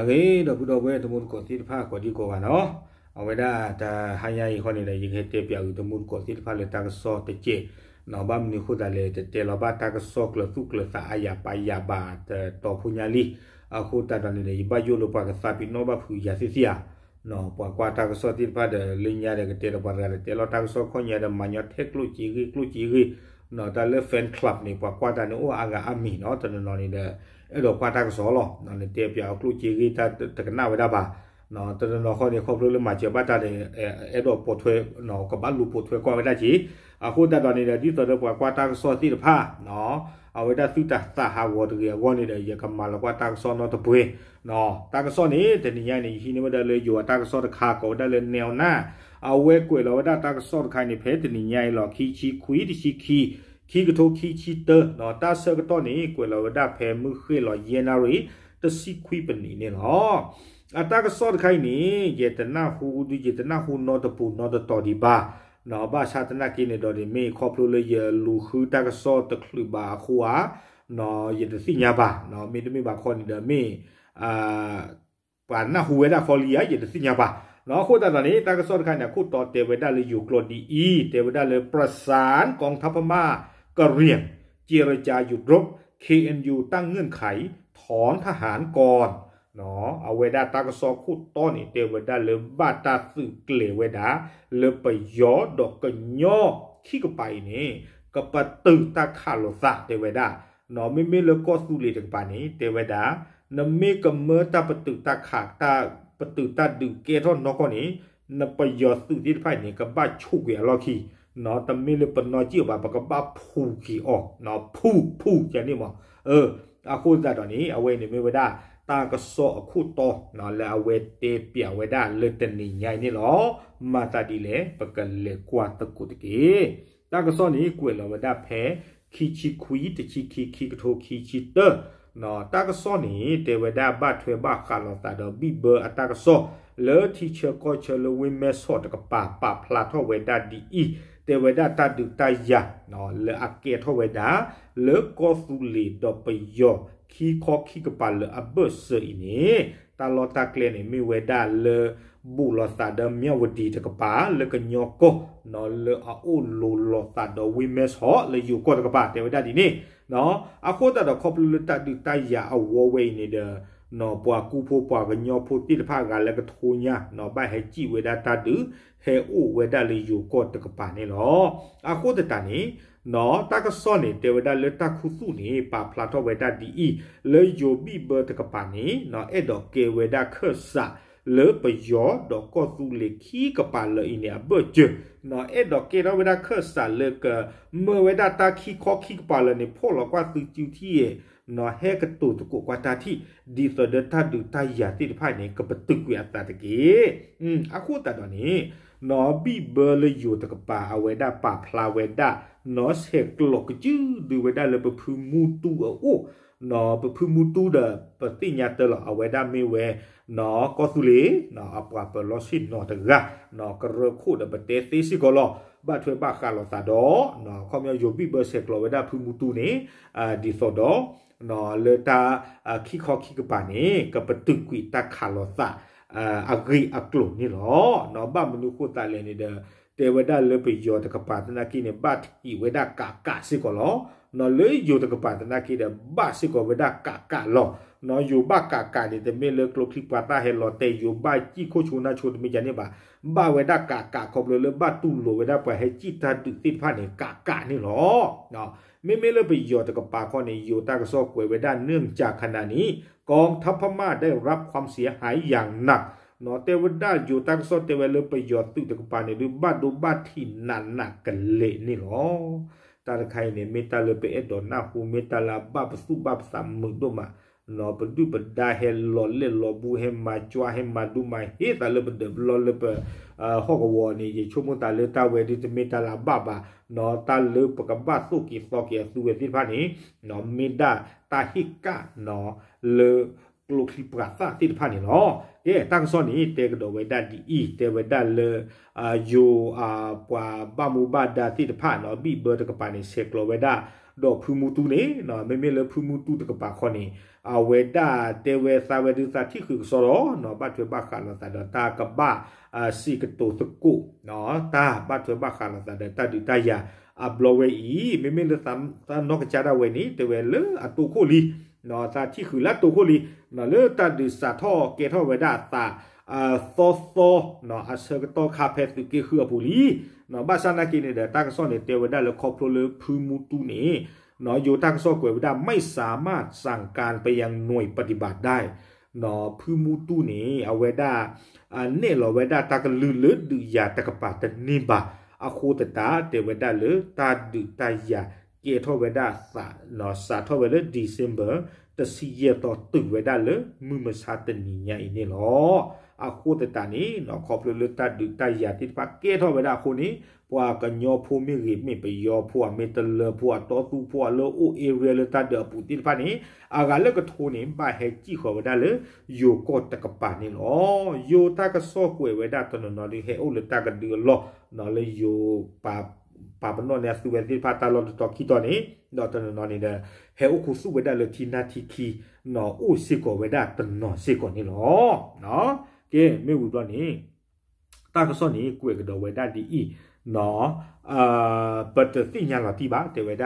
လာကေတော့ခုတော့ပဲတမုန်ကိုတိဖာကိုဒီကိုကနော်အဝေဒာတာဟယာယီခေါနေတဲ့ရေခဲတဲ့ပြောက်တမုန်ကိုတိဖာလေတာကစောတကျနော်ဘာမနီခုတလည်းတဲလဘတာကစောကလသုကလသာအယာပါယာဘာတော့ဖူညာလီအခုတတ်တယ်ရေဘယိုလိုပါကစာပီနောဘဖူယာစီစီယာနော်ပွားကွာတာကစောတိဖာတဲ့လင်းရတဲ့ကတဲ့ဘာရတယ်တဲလတာကစောခေါညာတဲ့မညတ်ထက်ကလူကြီးကြီးကလူကြီးကြီးနော်တာလေဖန်ကလပ်နေပွားကွာတာနော်အာဂါအမီနော်တနော်နေတဲ့ do kwa ta so lo no le te pya klu chi gi ta ta na wa da ba no ta no kho ni kho lu ma che ba ta de e do po thwe no ko ba lu po thwe kwa wa da chi a khu da da ni da di to de kwa kwa ta so ti de pha no a wa da su ta ta ha wo de ya wo ni de ya ka ma la kwa ta so no to bwe no ta so ni de ni ya ni hi ni ma da le yo ta so de kha ko da le ne na a we kwe lo da ta so de kha ni phe de ni ya lo khi chi khu ti chi khi ခီကထိုခီချီတနော်တာဆကတော့နေကွယ်လောဒါဖဲမှုခေလောယေနာရီတစီခွိပနီနေလောအတကဆော့ခိုင်နေယေတနာဟူဒီယေတနာဟူနောတပူနောတတော်ဒီပါနော်ဘာသာတနာကိနေတော်ဒီမေခေါပလိုလေယလူခူတကဆော့တခလူပါခွာနော်ယေတစီညာပါနော်မေတမေပါခေါ်နေတယ်မေအာပါနာဟူဝဲတာခေါ်လီယာယေတစီညာပါနော်ခုတန်တန်นี้ตากระสอดคันเนี่ยခုต่อเตวดาเลยอยู่กลดีอี เตวดาเลยประสานกองทัพพม่ากะเรียงเจรจาหยุดรบ KNU ตั้งเงื่อนไขถอนทหารก่อนเนาะเอาเวดาตากซอคูดต้อนเตเวดาเลบาตาสึเกลเวดา เลไปยอดอกกัย่อขี้ก็ไปนี่ก็ปะตึกตาขาโลซาเตเวดาเนาะไม่ไม่เลก็สูรีถึงป่านนี้เตเวดานำมีก็เมื่อตาประตึกตาขาตาประตึกตาดึกเกทอนนอกนี้นไปยอสุที่ไผ่นี่ก็บ้าชุกเวลอขี้နော်တမီလေပနော်ကြည့်ပါပကပဖူကီအောနော်ဖူဖူကျန်နေမเออအခုဇာတော်နေအဝဲနေမေဝဒတာကဆောအခုတော့နော်လဲအဝဲတေပြဝဒလေတနေညိုင်နေလောမာတာဒီလေပကလေကွာတကုတကေတာကဆောနေကွယ်လောဝဒဖဲခီချီခွီတချီခီခီကထိုခီချီတနော်တာကဆောနေတေဝဒဘတ်ထွေဘခါလောတာတော့ဘီဘအတာကဆောလေတီချာကောချာလဝိမဲဆောတကပါပါဖလာထောဝဒဒီအီတဝဒတတုတယနော်လအကေထဝဒလေကောစုလီဒပယောခီခောခီကပါလအဘဆေအင်းေတလောတကလနေမီဝဒလေဘူလသဒမြဝဒီတကပါလေကညောကိုနော်လေအိုလိုလသဒဝိမေဆောလေယူကောတကပါတဝဒဒီနေနော်အခုတတော်ခေါပလူတတုတယအဝဝဲနေတယ် no bwa ku pho bwa ga nyo pho ti pha ga la ga tho nya no ba he chi we da ta du he u we da le yu ko ta ka pa ni lo a ko ta ta ni no ta ka so ni te we da le ta khu su ni pa pla tho we da di i le yu bi ber ta ka pa ni no e do ke we da kha sa လေပယောဒကောသူလေခီကပါလေအင်းအဘချေနော်အဲ့ဒကေရဝဒခဆာလေကမဝဒတာခီခေါခီကပါလေနေဖောလကွာသူကျူတီရဲ့ no he ka tu tu ko kwa ta thi di so de ta du ta ya ti pha ne ka pa tu ku ya ta ta ke um a khu ta do ni no bi ber le yo ta ka pa a we da pa phla we da no se klo ka ju du we da le pa phu mu tu a o no pa phu mu tu da pa ti nya ta lo a we da me we no ko su le no a pa pa lo si no ta ga no ka ro khu da ba te ti si ko lo ဘာထွေဘာခါလောတာဒေါနော်ခေါမြောယိုပိဘဆက်လောဝဒဖူမူတူနေအာဒီဆိုဒေါနော်လေတာခိခောခိကပါနေကပတုကွီတခါလောသအာဂရိအကလုနီလော နော်ဘာမနုခုတလည်းနေတဲ့တေဝဒလေပယောတကပါတနာကိနေဘတ်ဤဝဒကာကာစီကောလောနော်လေယောတကပါတနာကိတဲ့ဘာစီကောဝဒကာကာလောနော်ယောဘကာကာနေတဲ့မေလေကလုခိပတာဟဲလောတေယောဘကြီးခိုချူနာချူတမီကြနေပါဘာဝဒကာကာခေါပလေလေဘတ်တူလိုဝဒပဟဲជីတာတုတိဖာနေကာကာနေလောနော်ไม่ไม่เลไปยอตะกับปาข้อ้อยู่ตากระซอกกวยไว้ด้านเนื่องจากขณะนี้กองทัพพม่าได้รับความเสียหายอย่างหนักนอเตวดาอยู่ตั้งซอเตวเลไปยอดตึกตะกปาในดูบ้านดูบ้านที่หนักหนักกันเละนี่หรอตาใครเนี่ยเมตาเลยไปเอ็ดดอนหน้าหูเมตาลาบ้าปสุบ้าสามมือด้วยมาလောပဒုပဒါဟဲလောလေလောဘူးဟဲမာချွာဟဲမာဒူမာဟေတလပဒဘလောလပဟောကဝနီရေချုံမတလေတဝဲဒီမီတလာဘာဘာနော်တလေပကဘာစုကီစောကီစုဝဲဒီဖာနီနော်မီဒာတာဟိကနော်လေกลุกลิปราซาติดพันเนาะเอ๊ตั้งซ้อนนี้เตกดไว้ด้านดีอีเตไว้ด้านเลอ่าอยู่อ่าปว่าบามูบาดาติดพันเนาะบีเบอร์ตกปานี่เช็คโลไว้ด้าတော့ဖူမူတူနေနော်မေမေလဖူမူတူတကပါခေါနေအဝေတာတေဝေစာဝေဒုစာတိခုဆောရောနော်ဘတ်ထွေဘခါလသဒတာကဘာအစီကတုတကုနော်တာဘတ်ထွေဘခါလသဒတာဒီတယာအဘလဝေဤမေမေလသမ်သနောကချာဒဝေနီတေဝေလအတုခိုလီနော်စာတိခုလတုခိုလီနော်လေတာဒီစာထောကေထောဝေဒတာအာသောသောနော်အစကတော့ခါဖက်သူကိခူအပူလီနော်ဘာသာနာကိနေတဲ့တာကစောနေတေဝဒလခေါပလိုလဖူမူတူနေနော်ယူတာကစောကွယ်ဝဒไม่สามารถสั่งการไปยังหน่วยปฏิบัติได้နော်ဖူမူတူနေအဝဒအနဲ့လောဝဒတာကလူလူဒူယာတကပါတနိဘာအခုတတာတေဝဒလတာဒူတာယာကေထောဝဒသာနော်စာထောဝလဒီဇင်ဘာတစီရတော့တူဝဒလမြမစာတနိညာအင်းလောအခုတတနီနော်ခေါပလူလတဒူတယတိပကေထောဘဒခုနီပွာကညောဖူမီရိမီပယောဖူအမေတလဖူအတောသူဖူအလောအိုအေရလတဒပူတိပနီအာဂလကထိုနီဘာဟဲကြည့်ခေါ်ဘဒလေယိုကောတကပနီလောယိုတကဆော့ကွေဝဒတနနော်ဒီဟဲအိုလတကဒီလောနော်လေယိုပါပါပနောနေစုဝဲတိဖာတာလောတော့ကီတော့နေတော့တနော်နေတဲ့ဟဲဥခုစုဝဲဒလတီနာတီခီနော်အိုစီကောဝဲဒတနော်စီကောနီလောနော်ကဲမေဝူတော့နေတာကစောနေကွေကတော်ဝေဒတီဤနော်အာပတ်တိညာလာတိပါတေဝေဒ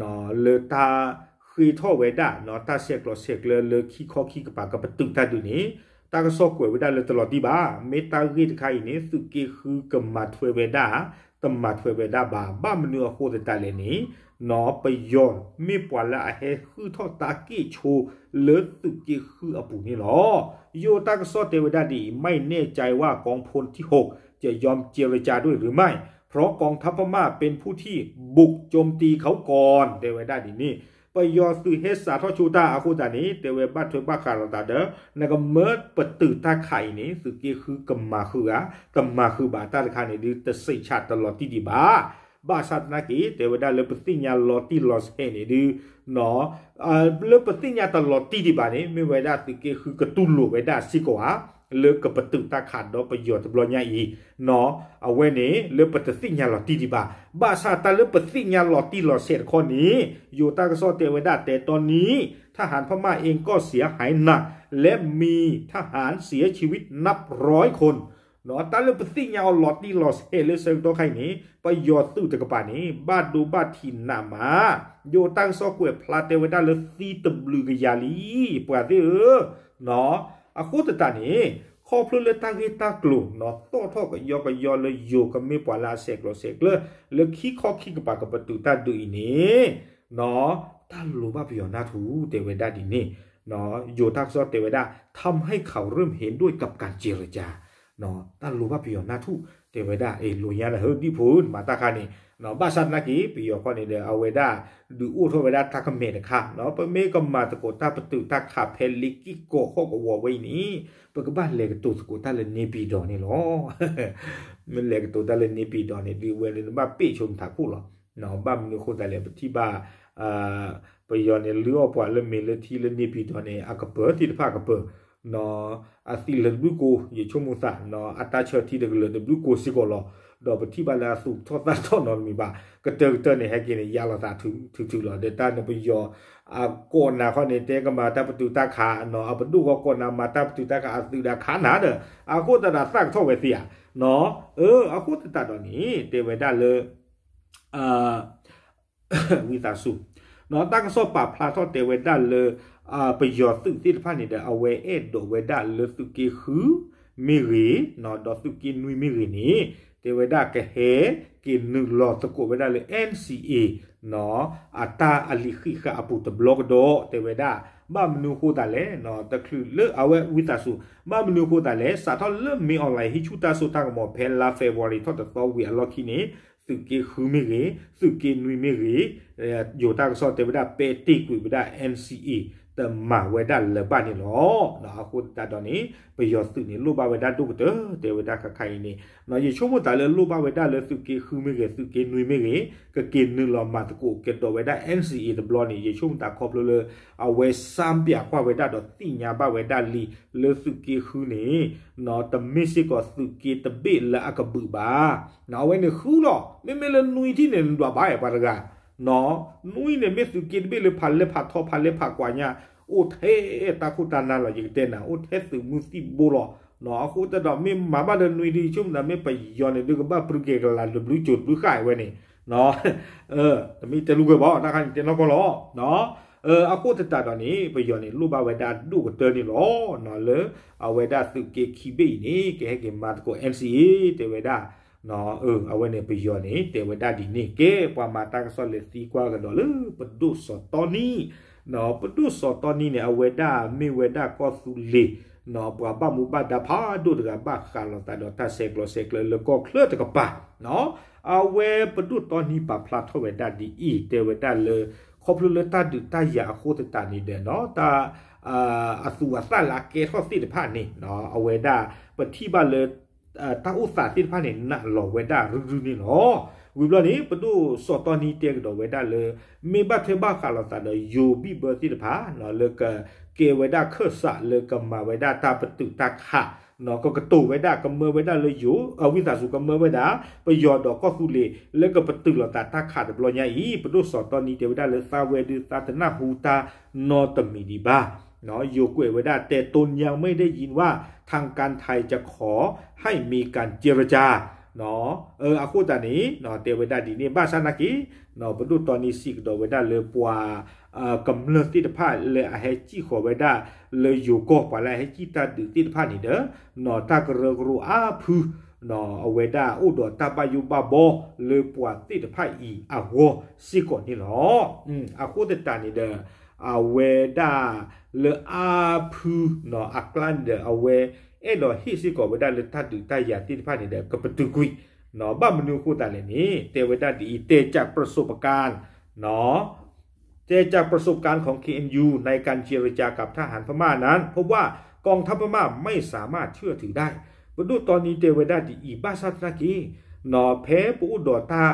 နော်လေတာခီထောဝေဒနော်တာဆက်ကလဆက်ကလလေခီခောခီကပါကပတုတာဒုနေတာကစောကွေဝေဒလေတလောတိပါမေတာဂိတခိုင်နေစုကေခူကမတ်ဝေဒัมมาทเวดาบาบ้ามนื้อโคตรตาเลนีนอไปยอนมีปวละเฮคือทอตากีโชเลิศตุกีคืออปุนี่หรอโยตากซอเตเวดาดี ไม่แน่ใจว่ากองพลที่ 6 จะยอมเจรจาด้วยหรือไม่ เพราะกองทัพพม่าเป็นผู้ที่บุกโจมตีเขาก่อนเตเวดาดีนี่ปยอสุเฮสาทอชูตาอาคูตานี้เตเวบัตถุบักคารตาเดนกเมิดปตือตาไข่นี้สุกี้คือกมมาคืออะกมมาคือบาตาคานี้ดิตสิชาตลอดที่ดีบาบาชาตนากีเตเวดาเลปติญาลอติลอสเฮนี้ดิเนาะเลปติญาตลอดที่ดีบานี้ไม่เวดาสุกี้คือกระตุลุเวดาสิโกะเลือกกับประตูตาขาดดอประโยชน์ตบลอยอีเนาะเอาไว้นี่เลือกปฏิสิญญาหลอดที่ดีบ่าบาซาตาเลือกปฏิสิญญาหลอดที่หลอดเศษข้อนี้ อยู่ตากระซอเตวดาแต่ตอนนี้ ทหารพม่าเองก็เสียหายหนัก และมีทหารเสียชีวิตนับร้อยคนเนาะตาเลือกปฏิญาหลอดที่หลอดเจเลเซงตัวใครนี้ประโยชน์ตู้ตะกปานี้บ้านดูบ้านถิ่นนามาอยู่ตั้งซอกววพลาเตวดาเลือกซีตบลือกยาลีปวดเออเนาะအခုတတနေခေါပလူလတာဂီတာကလုနော်တော့ထောက်ကယောကယောလေယိုကမေပွာလာဆက်ကလဆက်ကလလခီခေါခီကပါကပတူတတ်ဒူအင်းနော်တာလိုဘပြောနာသူတေဝဒဒီနေနော်โยทักซอเตวดาทำให้เขาเริ่มเห็นด้วยกับการเจรจาเนาะตาลูบาปิยอนาทุတဝေဒာအေလိုယာဟဒီဖုန်မာတာခါနီနော်ဘာသာနာကီပီယောခွန်နေတဲ့အဝေဒာဒူဥထဝေဒာတကမေတခါနော်ပမေကမာတကိုတပတုတခါဖဲလိကီကိုဟောကဝဝိနီပကဘာလေကတုစကိုတလနေပီတော်နေလောမလေကတုတလနေပီတော်နေဒီဝေဒာပိချုံတာခုလောနော်ဘာမနုခုတလေပတိဘာအာပယောနေလောပွာလမေလတီလနေပီတော်နေအကပတိဖာကပနော်အစီလဘလူကိုရေချုံမစာနော်အတာချတီတကလဘလူကိုစီကိုလောတော့ပတိပါလာစုသောတာတော်နော်မိပါကတဲတဲနေဟက်ကင်းရလာတာထူထူထူလောဒေတာနပယောအကောနာခနေတဲကမာတပတူတခါနော်အပဒုကောကောနာမာတပတူတခါအသုဒခါနာတဲ့အကောတတာစက်ထောဝဲစီယာနော်เออအကောတတာတော်နေတေဝဒလေအာဝိတာစုနော်တန်စောပါဖလာတော်တေဝဒလေအာပယောစုတိတဖနေတဲ့အဝဲအဲ့တော်ဝဲတာလစုကေခုမေရီနော်တော်စုကေနွေမေရီနေတေဝဒကဟေကေနုလောတကိုဝဒလေ NCA နော်အတာအလီခိခအပူတဘလော့ဒေါတေဝဒမမနုခိုတာလေနော်တခုလအဝဲဝီတာဆူမမနုခိုတာလေစာထောလမီအွန်လိုင်းဟိချူတာဆူတာကမောဖဲလာဖေဗူရီထောတသောဝီအလော့ခိနေစုကေခူမီရေစုကေနွေမီရေယိုတာဆောတေဝဒပေတိကွေဝဒ NCA တမဝေဒလပနိလောနာခုတတနိပယောစုနိလုဘဝေဒတုကတတေဝဒခခိုင်နိနာယေချုံမတလလုဘဝေဒလစုကေခုမေကေစုကေနွေမေကေကကေနုလောမတကိုကေတောဝေဒ NCE ဒဘလနိယေချုံတခေါပလလအဝေစံပြခွဝေဒတော့တိညာဘဝေဒလီလစုကေခုနိနောတမစ်စိကောစုကေတပိလအကဘူဘာနာဝေနခုလောမေမေလနွေတိနေလွာဘာယပါရဂါနော်နွိနေမစ်သူกินပြီလေဖာလေဖာထောဖာလေဖာကွာညာအိုထဲတာခုတန်လာလာရင်တဲ့နာအိုထဲသူမူစီဘောလောနော်အခုတတော်မင်းမဘာလည်းနွိဒီချုံနာမပယောနေဒီကဘပရကေလာလဘလူးချူဘလူးခိုင်ဝဲနေနော်เออတမီတလူကဘောနာခိုင်တင်တော့ကောလောနော်เออအခုတတတော်နေပယောနေလူဘဝဒါဒုကတဲနေလောနော်လေအဝဲဒါသူကေခိဘေးနေကဲကေမတ်ကို MCA တေဝဲဒါนาะเออเอาไว้ในปียอนี้เตวดาดีนี่เก็บว่ามาตากสอนเลสีกว่ากันดอเลยปดุสอตอนนี้เนาะปดุสอตอนนี้เนี่ยเอาเวดาไม่เวดาก็สุเลเนาะบาบามูบาดาพาดูดกับบ้าคาลตาดอตาเซกโลเซกเลลก็เคลื่อนกับป่าเนาะเอาเวปดุตอนนี้ป่าพลาทเวดาดีอีเตวดาเลยครบเลยตาดุตายาโคตตานี่เดเนาะตาอ่าอสุวาสลาเกทอสิทธิพานี่เนาะเอาเวดาปฏิบัติเลยတာဥစာတိဖာနေနာလောဝေတာရူရူနေလောဝီဘလနေပတုစောတော်နီတက်တော့ဝေတာလေမေဘထေဘခါလတာလေယိုဘီဘတိတဖာနော်လေကကေဝေတာခဆာလေကမဝေတာတာပတုတခါနော်ကကတူဝေဒါကမေဝေဒါလေယူအဝိသာစုကမေဝေဒါပယောတော့ကခုလေလေကပတူလတာတခါတဘလညာဤပဒုစောတနီတေဝေဒါလေသာဝေဒူသာတနာဟူတာနောတမီဒီဘာเนาะอยู่กวยไว้ได้แต่ตนยังไม่ได้ยินว่า ทางการไทยจะขอ ให้มีการเจรจาเนาะเอออาคูตานี้เนาะเตวดาดีนี่บ้าสานากิเนาะบรรลุตอนนี้สิกดเวดาเลปัวเอ่อกำเนิดติดพาเลยเฮจิขอเวดาเลยอยู่ก็ปะละเฮจิตาดึกติดพานี่เด้อเนาะตากระกรูอาพือနော်အဝေဒဥဒတပယုပဘောလေပွာတိတဖိုက်ဤအဝောစိကောနိလောအင်းအခုတတနိတဲ့อาเวดาเลอาพูเนาะอักลันเดอเอาเวเอโลฮิสิกอเวดาเลทัดตัยาทีติพานิเดกปตุกุยเนอบ้ามนยูคูตาเลนี้เตเวดาดีเตจากประสบการณ์เนอเตจากประสบการณ์ของ KNU ในการเจรจากับทหารพม่านั้น พบว่ากองทัพพม่าไม่สามารถเชื่อถือได้มาดูตอนนี้เตเวดาดีอีบาซาตนากีเนอเพ้ปูดอตา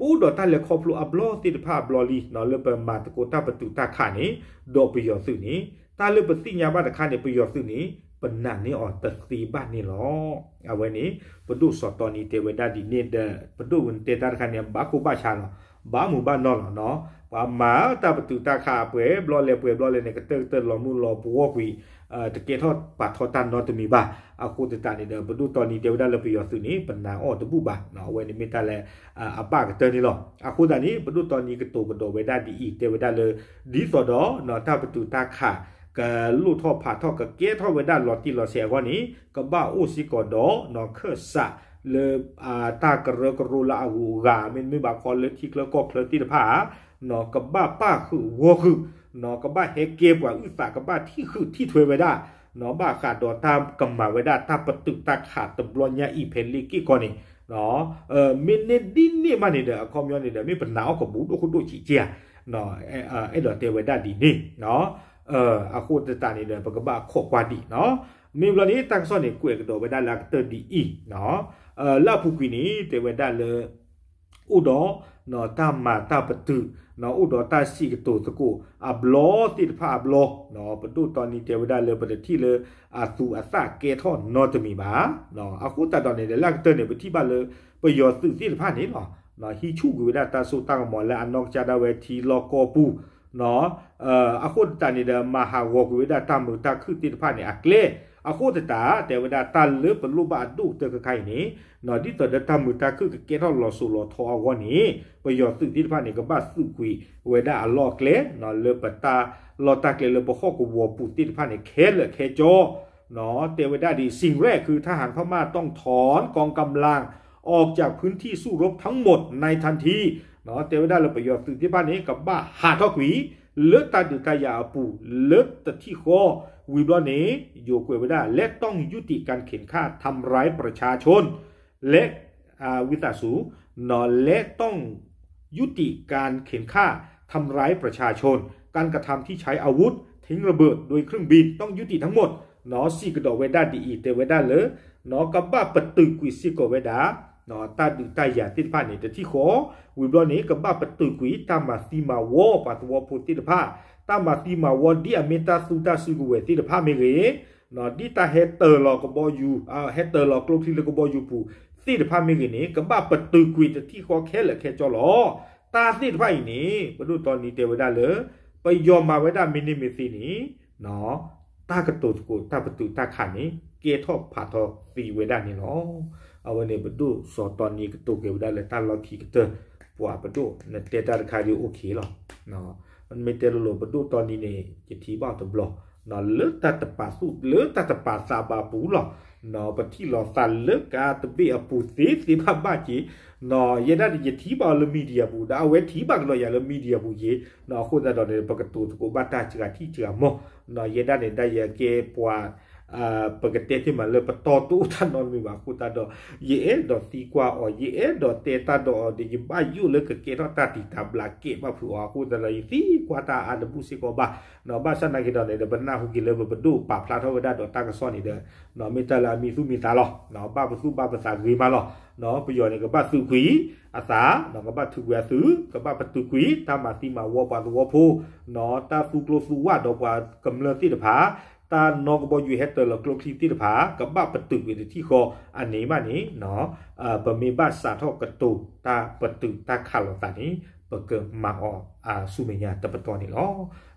ปูดอตาเลคอพลูอับลอติดภาพลอลีนอเลเปมาตะโกตาปตุตาคานีดอปยอสุนีตาเลปสิญาบาตะคานีปยอสุนีပနန်နီအော်တစီဘာနီလောအဝဲနီပဒုစောတော်နီတေဝဒဒီနေဒပဒုဝန်တေတာခနီဘာကူဘာချာနောဘာမူဘာနော်လောနော်ဘာမာတပတူတခါပွဲဘလောလေပွဲဘလောလေနေကတဲတဲလောမှုလောပွားကွီအတကယ်တော့ပါထောတန်တော့တမီပါအခုတတနေတော့ဘဒုတော်နေတယ်ဒါလပြောသူနေပန်နာအော်တပူပါနော်ဝဲနေမိတလဲအပကတနေလောအခုတနေဘဒုတော်နေကတိုကတော်ဝဲဒါဒီတေဝဒါလေဒီဆိုတော့နော်တာပတူတာခါကလူထောဖာထောကကေထောဝဲဒါလော်တီလော်ဆယ်ကောနေကဘာအိုစီကောတော့နော်ခဆာလေအာတာကရကရူလာအူဂါမင်းမဘာခေါ်လေတိကလကောကလတိတဖာနော်ကဘာပါခုဝခုနော်ကဘာဟေကေပွာဥစာကဘာတိခုတိထွေဝဒနော်ဘာခါဒေါ်တာကမ္ဘာဝဒတာပတုတာခါတဘလောညာဤဖဲလီကီကောနီနော်အမင်းနေဒီနေမနေတဲ့အကောမျောနေတယ်မင်းပနာကဘူးတို့ခုတို့ချီကျာနော်အဲ့အဲ့တော့တေဝဒဒီနေနော်เอออาคูตตานี่เดินปกบ้าโคกว่าดีเนาะมีวันนี้ตั้งซ่อนในกวยกระโดดไปได้ลักเตอร์ดีอีเนาะလာဖူကွီနီတေဝဒါလေဥဒောနော်တမတာပတုနော်ဥဒောတရှိကတုစကိုအဘလောတိတဖအဘလောနော်ပတုတော်နီတေဝဒါလေပတတိလေအသူအစကေထောနော်တမီပါနော်အခုတတော်နေလေလက်တနေပတိပါလေပယောစုတိတဖနေနော်နော်ဟီချုကွေဒါတဆုတကမောလာအနောက်ချတာဝဲတီလောကောပူနော်အခုတန်နေဒမဟာဝကွေဒါတမုတခုတိတဖနေအကလေอาโคตตาแต่เวลาตันหรือเป็นรูปบาดูเตอกระไข่นี้หนอที่ตอดทำมือตาคือเกเท่าหลอสุหลอทอวันนี้ ประโยชน์สึกที่ผ่านนี้ก็บ้าสุกุยเวลาอลอกเละหนอเลือปตา ลอตาเกลือเลือบข้อกบัวปูติที่ผ่านนี้เคสเลยเคโจนอแต่เวลาดีสิ่งแรกคือทหารพม่าต้องถอนกองกำลังออกจากพื้นที่สู้รบทั้งหมดในทันทีหนอแต่เวลาเราประโยชน์สึกที่ผ่านนี้กับบ้าหาทอกุยเลตาดึกายาปูเลือตที่คอวิบลอเนโยเกวดาและต้องยุติการเข็นฆ่าทำร้ายประชาชนและวิตาสูนอและต้องยุติการเข็นฆ่าทำร้ายประชาชน การกระทำที่ใช้อาวุธทิ้งระเบิดโดยเครื่องบินต้องยุติทั้งหมดนอซีกดอเวด้าดีอีเตเวด้าเลอนอกับบ้าปตึกุยซิโกเวดาနော်တတူတရတိဖာနေတတိခောဝီဘလောနေကပပတုကွီတမစီမာဝောပတ်ဝပုတိတဖာတမစီမာဝောဒီအမေတာစုတစုကွေတိတဖာမေကေနော်ဒီတာဟက်တာလောကဘောယူအာဟက်တာလောကလုတ်တိလကဘောယူပူတိတဖာမေကေနေကပပတုကွီတတိခောခဲလခဲကြောလောတာတိတဖိုင်နေဘုဒ္ဓတော်နီတေဝဒလေပယောမဝဒမီနီမီစီနီနော်တာကတုကိုတပတုတခါနေကေထောဖာထောစီဝေဒနေနော် awani bedu so ton ni ketu ke udah le tan lagi kita puah bedu na teta ka di oke lo no me te lo bedu ton ni ne ke ti ba to blo no le ta te pa su le ta te pa sa ba pu lo no ba ti lo sa le ka te bi a pu si si ba ba ki no ye da ye ti ba lo media bu da we ti ba lo ya lo media bu ye no ko da do ne ba ka tu ko ba ta chi ka ti chi mo no ye da ne da ye ke puah uh, pegetete ma le pato tu ta non mi ba kuta do ye e do ti kwa o ye e do te ta do de ji ba yu le ke ke ta ti ta bla ke ma phu a ku da lai ti kwa ta a de bu si ko ba no ba sa na ki do ne de ban na hu ki le ba du pa phla tho da do ta ka so ni de no mi ta la mi su mi ta lo no ba bu su ba ba sa gi ma lo no pu yo ne ka ba su kwi a sa no ka ba thu kwi a su ka ba pa tu kwi ta ma ti ma wo pa wo phu no ta su klo su wa do pa kam le ti de pha ตานอกบอยู่เฮตลกลคลีติดผากับบ้าประตูวิธีที่คออันนี้มานี้เนาะเอ่อบ่มีบ้าสาทอกระตูตาประตูตาขาลตานี้ปกมาอออาสุเมียตะปตอนี่ลอ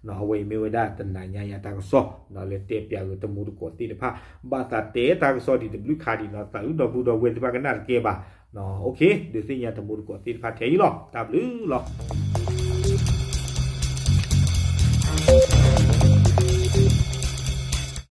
นอเวมีเวดาตันนายายาตากซอนอเลเตเปียกตะมูดกอติดผาบาตาเตตากซอดิตบลุคาดินอตาอุดอบูดอเวตปากนาเกบาเนาะโอเคดิสิญาตะมูดกอติดผาเทยลอตาบลุลอ